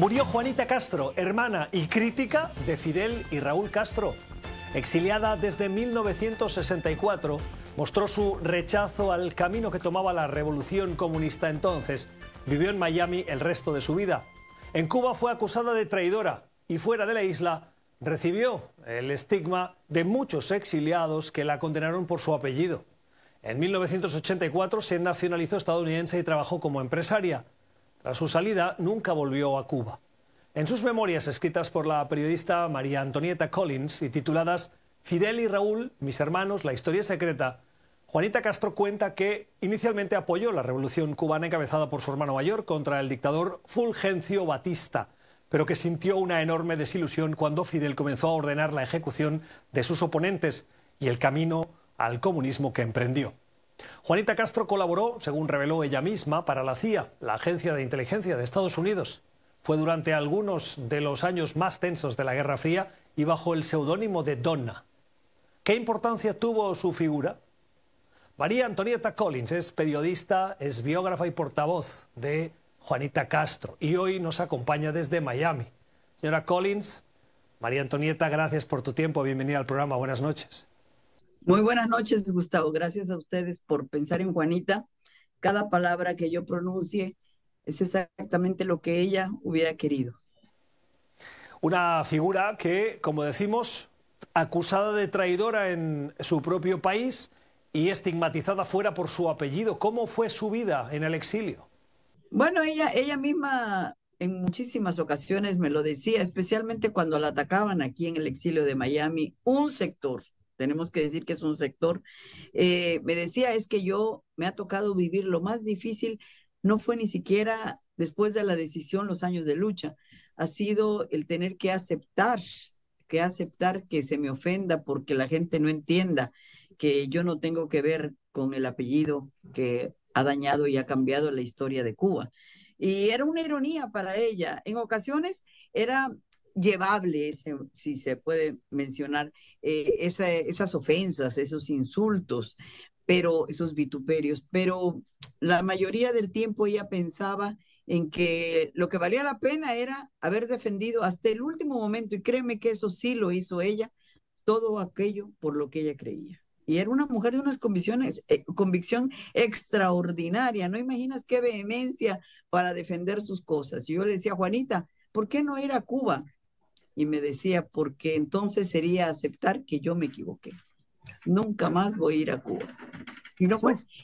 Murió Juanita Castro, hermana y crítica de Fidel y Raúl Castro. Exiliada desde 1964, mostró su rechazo al camino que tomaba la revolución comunista entonces. Vivió en Miami el resto de su vida. En Cuba fue acusada de traidora y fuera de la isla recibió el estigma de muchos exiliados que la condenaron por su apellido. En 1984 se nacionalizó estadounidense y trabajó como empresaria. Tras su salida, nunca volvió a Cuba. En sus memorias escritas por la periodista María Antonieta Collins y tituladas Fidel y Raúl, mis hermanos, la historia secreta, Juanita Castro cuenta que inicialmente apoyó la revolución cubana encabezada por su hermano mayor contra el dictador Fulgencio Batista, pero que sintió una enorme desilusión cuando Fidel comenzó a ordenar la ejecución de sus oponentes y el camino al comunismo que emprendió. Juanita Castro colaboró, según reveló ella misma, para la CIA, la Agencia de Inteligencia de Estados Unidos. Fue durante algunos de los años más tensos de la Guerra Fría y bajo el seudónimo de Donna. ¿Qué importancia tuvo su figura? María Antonieta Collins es periodista, es biógrafa y portavoz de Juanita Castro y hoy nos acompaña desde Miami. Señora Collins, María Antonieta, gracias por tu tiempo, bienvenida al programa, buenas noches. Muy buenas noches, Gustavo. Gracias a ustedes por pensar en Juanita. Cada palabra que yo pronuncie es exactamente lo que ella hubiera querido. Una figura que, como decimos, acusada de traidora en su propio país y estigmatizada fuera por su apellido. ¿Cómo fue su vida en el exilio? Bueno, ella, ella misma en muchísimas ocasiones me lo decía, especialmente cuando la atacaban aquí en el exilio de Miami, un sector tenemos que decir que es un sector. Eh, me decía, es que yo me ha tocado vivir lo más difícil, no fue ni siquiera después de la decisión los años de lucha, ha sido el tener que aceptar, que aceptar que se me ofenda porque la gente no entienda que yo no tengo que ver con el apellido que ha dañado y ha cambiado la historia de Cuba. Y era una ironía para ella. En ocasiones era llevable, ese, si se puede mencionar, eh, esas ofensas, esos insultos, pero esos vituperios. Pero la mayoría del tiempo ella pensaba en que lo que valía la pena era haber defendido hasta el último momento, y créeme que eso sí lo hizo ella, todo aquello por lo que ella creía. Y era una mujer de unas convicciones, eh, convicción extraordinaria, no imaginas qué vehemencia para defender sus cosas. Y yo le decía, Juanita, ¿por qué no ir a Cuba? y me decía, porque entonces sería aceptar que yo me equivoqué. Nunca más voy a ir a Cuba. Y no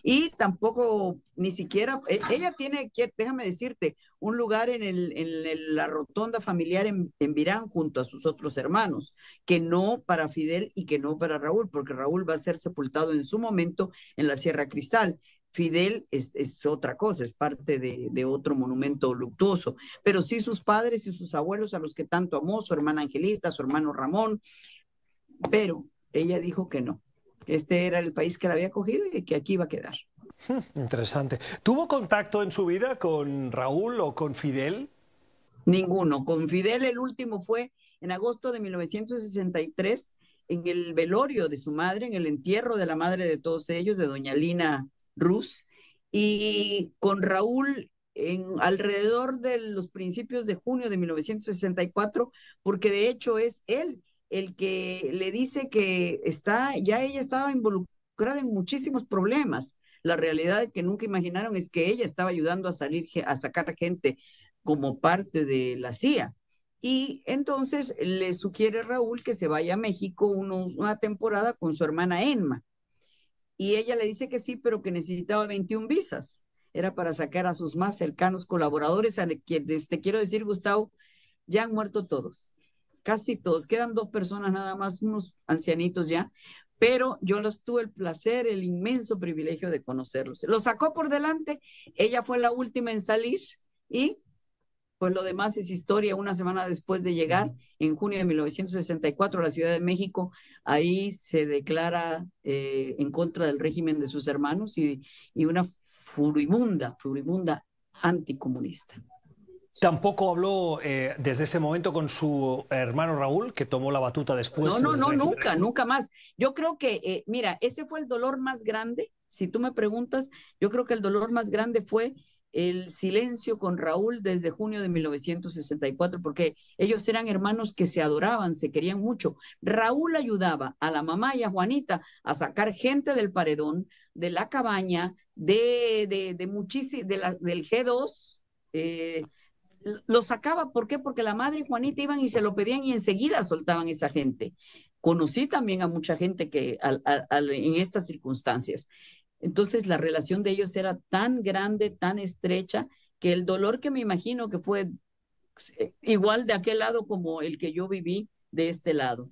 Y tampoco, ni siquiera, e, ella tiene, déjame decirte, un lugar en, la rotonda familiar en, en Virán junto a sus otros hermanos, que no para Fidel y que no para Raúl, porque Raúl va a ser sepultado en su momento en la Sierra Cristal Fidel es, otra cosa, es parte de, otro monumento luctuoso, pero sí sus padres y sus abuelos a los que tanto amó, su hermana Angelita, su hermano Ramón, pero ella dijo que no, que este era el país que la había cogido y que aquí iba a quedar. Hmm, interesante. ¿Tuvo contacto en su vida con Raúl o con Fidel? Ninguno. Con Fidel el último fue en agosto de 1963 en el velorio de su madre, en el entierro de la madre de todos ellos, de doña Lina Rus, y con Raúl en alrededor de los principios de junio de 1964, porque de hecho es él el que le dice que está, ya ella estaba involucrada en muchísimos problemas. La realidad que nunca imaginaron es que ella estaba ayudando a salir, a sacar gente como parte de la CIA. Y entonces le sugiere Raúl que se vaya a México una temporada con su hermana Enma y ella le dice que sí, pero que necesitaba 21 visas. Era para sacar a sus más cercanos colaboradores, a quienes te quiero decir, Gustavo, ya han muerto todos, casi todos. Quedan dos personas nada más, unos ancianitos ya, pero yo los tuve el placer, el inmenso privilegio de conocerlos. Lo sacó por delante, ella fue la última en salir y pues lo demás es historia. Una semana después de llegar, en junio de 1964, a la Ciudad de México, ahí se declara eh, en contra del régimen de sus hermanos y, una furibunda, furibunda anticomunista. Tampoco habló eh, desde ese momento con su hermano Raúl, que tomó la batuta después. No, no, no, nunca, nunca más. Yo creo que, eh, mira, ese fue el dolor más grande. Si tú me preguntas, yo creo que el dolor más grande fue el silencio con Raúl desde junio de 1964, porque ellos eran hermanos que se adoraban, se querían mucho. Raúl ayudaba a la mamá y a Juanita a sacar gente del paredón, de la cabaña, de, de, del G2. Eh, lo sacaba, ¿por qué? Porque la madre y Juanita iban y se lo pedían y enseguida soltaban esa gente. Conocí también a mucha gente que en estas circunstancias. Entonces la relación de ellos era tan grande, tan estrecha, que el dolor que me imagino que fue pues, eh, igual de aquel lado como el que yo viví de este lado.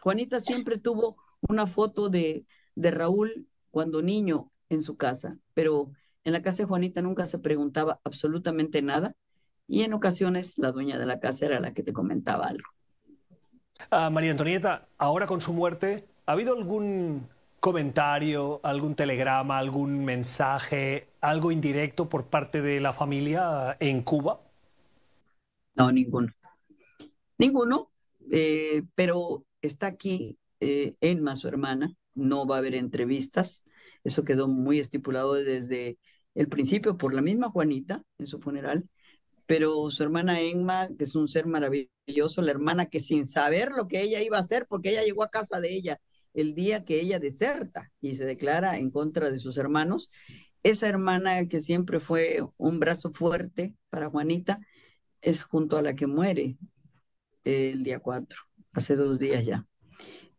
Juanita siempre tuvo una foto de, de Raúl cuando niño en su casa, pero en la casa de Juanita nunca se preguntaba absolutamente nada y en ocasiones la dueña de la casa era la que te comentaba algo. Ah, María Antonieta, ahora con su muerte, ¿ha habido algún comentario, algún telegrama, algún mensaje, algo indirecto por parte de la familia eh, en Cuba? No, ninguno. Ninguno, eh, pero está aquí eh, Enma, su hermana. No va a haber entrevistas. Eso quedó muy estipulado desde el principio por la misma Juanita en su funeral. Pero su hermana Enma, que es un ser maravilloso, la hermana que sin saber lo que ella iba a hacer, porque ella llegó a casa de ella el día que ella deserta y se declara en contra de sus hermanos. Esa hermana que siempre fue un brazo fuerte para Juanita es junto a la que muere el día 4, hace dos días ya.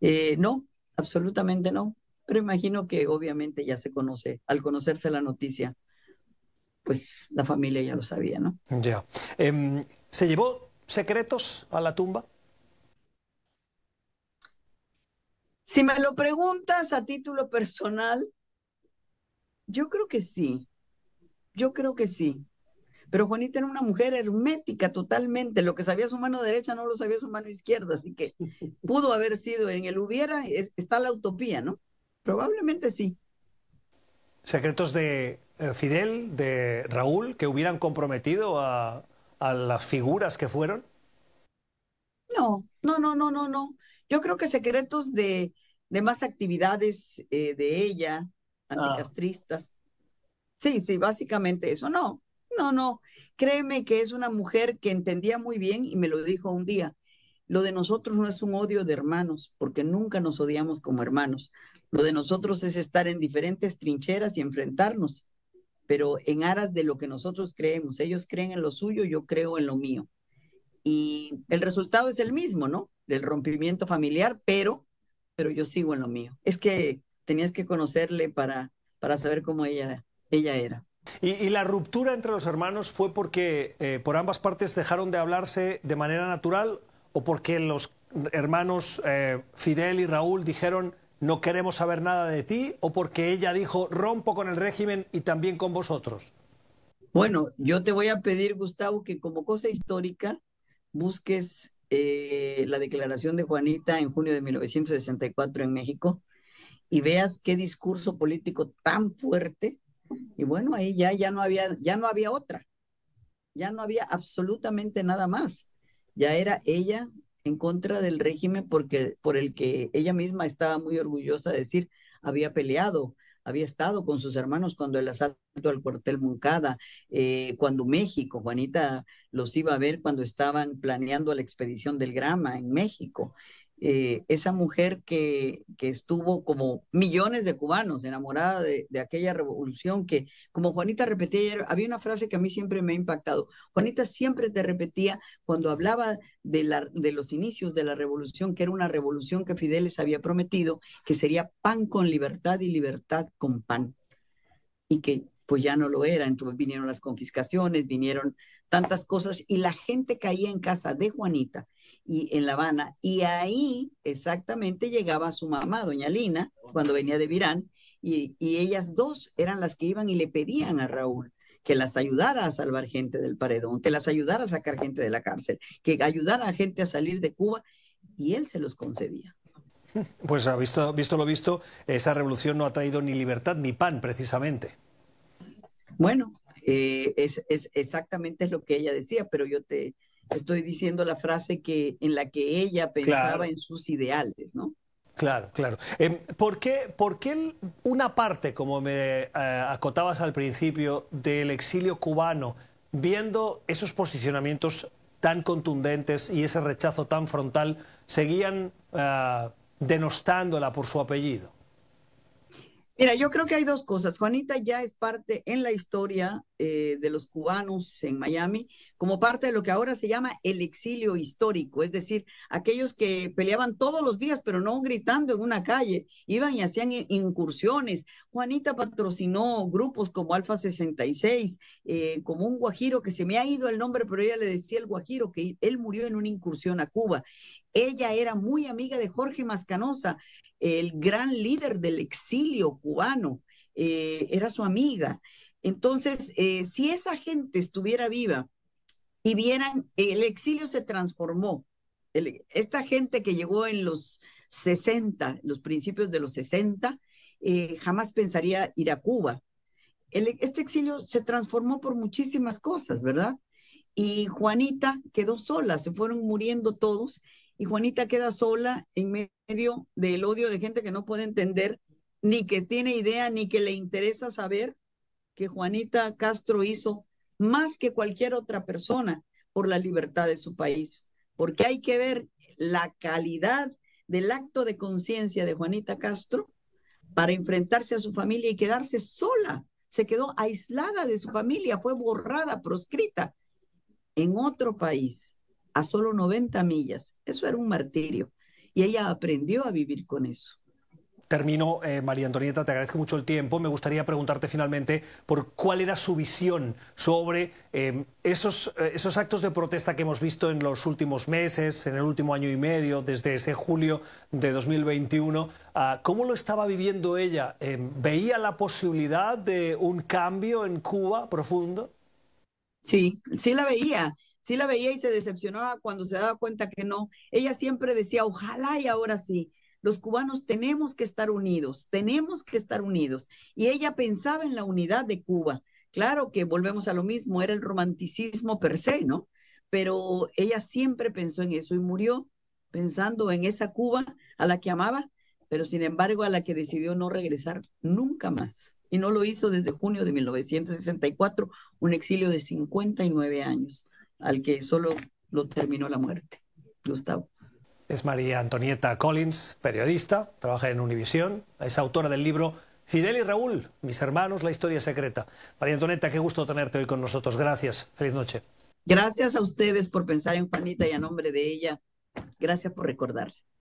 Eh, no, absolutamente no, pero imagino que obviamente ya se conoce, al conocerse la noticia, pues la familia ya lo sabía, ¿no? Ya. Em, ¿Se llevó secretos a la tumba? Si me lo preguntas a título personal, yo creo que sí. Yo creo que sí. Pero Juanita era una mujer hermética totalmente. Lo que sabía su mano derecha no lo sabía su mano izquierda. Así que pudo haber sido en el hubiera, está la utopía, ¿no? Probablemente sí. Secretos de eh, Fidel, de Raúl, que hubieran comprometido a las figuras que fueron. No, no, no, no, no, no. Yo creo que secretos de, más actividades eh, de ella, ah. anticastristas. Sí, sí, básicamente eso. No, no, no. Créeme que es una mujer que entendía muy bien y me lo dijo un día. Lo de nosotros no es un odio de hermanos, porque nunca nos odiamos como hermanos. Lo de nosotros es estar en diferentes trincheras y enfrentarnos, pero en aras de lo que nosotros creemos. Ellos creen en lo suyo, yo creo en lo mío. Y el resultado es el mismo, ¿no? El rompimiento familiar, pero pero yo sigo en lo mío. Es que tenías que conocerle para, para saber cómo ella, ella era. Y, la ruptura entre los hermanos fue porque eh, por ambas partes dejaron de hablarse de manera natural o porque los hermanos eh, Fidel y Raúl dijeron no queremos saber nada de ti o porque ella dijo rompo con el régimen y también con vosotros? Bueno, yo te voy a pedir, Gustavo, que como cosa histórica busques eh, la declaración de Juanita en junio de 1964 en México y veas qué discurso político tan fuerte. Y bueno, ahí ya, ya, no, había, ya no había otra, ya no había absolutamente nada más. Ya era ella en contra del régimen porque, por el que ella misma estaba muy orgullosa de decir había peleado había estado con sus hermanos cuando el asalto al cuartel Muncada, eh, cuando México, Juanita los iba a ver cuando estaban planeando la expedición del Grama en México. Eh, esa mujer que, estuvo como millones de cubanos enamorada de, aquella revolución que, como Juanita repetía ayer, había una frase que a mí siempre me ha impactado. Juanita siempre te repetía cuando hablaba de, de los inicios de la revolución, que era una revolución que Fidel les había prometido, que sería pan con libertad y libertad con pan. Y que pues ya no lo era, entonces vinieron las confiscaciones, vinieron tantas cosas y la gente caía en casa de Juanita y en La Habana. Y ahí exactamente llegaba su mamá, doña Lina, cuando venía de Virán, y, ellas dos eran las que iban y le pedían a Raúl que las ayudara a salvar gente del paredón, que las ayudara a sacar gente de la cárcel, que ayudara a gente a salir de Cuba, y él se los concedía. Pues ah, visto, visto lo visto, esa revolución no ha traído ni libertad ni pan, precisamente. Bueno, eh, es, es, exactamente lo que ella decía, pero yo te, estoy diciendo la frase que, en la que ella pensaba en sus ideales, ¿no? Claro, claro. Em, ¿por, qué, una parte, como me eh, acotabas al principio, del exilio cubano, viendo esos posicionamientos tan contundentes y ese rechazo tan frontal, seguían ah, denostándola por su apellido? Mira, yo creo que hay dos cosas. Juanita ya es parte en la historia eh, de los cubanos en Miami como parte de lo que ahora se llama el exilio histórico, es decir, aquellos que peleaban todos los días, pero no gritando en una calle, iban y hacían incursiones. Juanita patrocinó grupos como Alfa 66, eh, como un guajiro que se me ha ido el nombre, pero ella le decía el guajiro que él murió en una incursión a Cuba. Ella era muy amiga de Jorge Mascanosa, el gran líder del exilio cubano, eh, era su amiga. Entonces, eh, si esa gente estuviera viva y vieran, el exilio se transformó. esta gente que llegó en los 60, los principios de los 60, eh, jamás pensaría ir a Cuba. este exilio se transformó por muchísimas cosas, ¿verdad? Y Juanita quedó sola, se fueron muriendo todos y Juanita queda sola en medio del odio de gente que no puede entender, ni que tiene idea, ni que le interesa saber que Juanita Castro hizo más que cualquier otra persona por la libertad de su país, porque hay que ver la calidad del acto de conciencia de Juanita Castro para enfrentarse a su familia y quedarse sola. Se quedó aislada de su familia, fue borrada, proscrita en otro país a solo 90 millas. Eso era un martirio y ella aprendió a vivir con eso. Termino, eh, María Antonieta, te agradezco mucho el tiempo. Me gustaría preguntarte finalmente por cuál era su visión sobre em, esos, eh, esos actos de protesta que hemos visto en los últimos meses, en el último año y medio, desde ese julio de 2021. Ah, ¿Cómo lo estaba viviendo ella? Em, ¿Veía la posibilidad de un cambio en Cuba profundo? Sí, sí la veía. Sí la veía y se decepcionaba cuando se daba cuenta que no. Ella siempre decía, ojalá y ahora sí. Los cubanos tenemos que estar unidos, tenemos que estar unidos. Y ella pensaba en la unidad de Cuba. Claro que volvemos a lo mismo, era el romanticismo per se, ¿no? Pero ella siempre pensó en eso y murió pensando en esa Cuba a la que amaba, pero sin embargo a la que decidió no regresar nunca más. Y no lo hizo desde junio de 1964, un exilio de 59 años al que solo lo terminó la muerte, Gustavo. Es María Antonieta Collins, periodista, trabaja en Univisión, es autora del libro Fidel y Raúl, mis hermanos, la historia secreta. María Antonieta, qué gusto tenerte hoy con nosotros. Gracias. Feliz noche. Gracias a ustedes por pensar en Juanita y a nombre de ella. Gracias por recordar.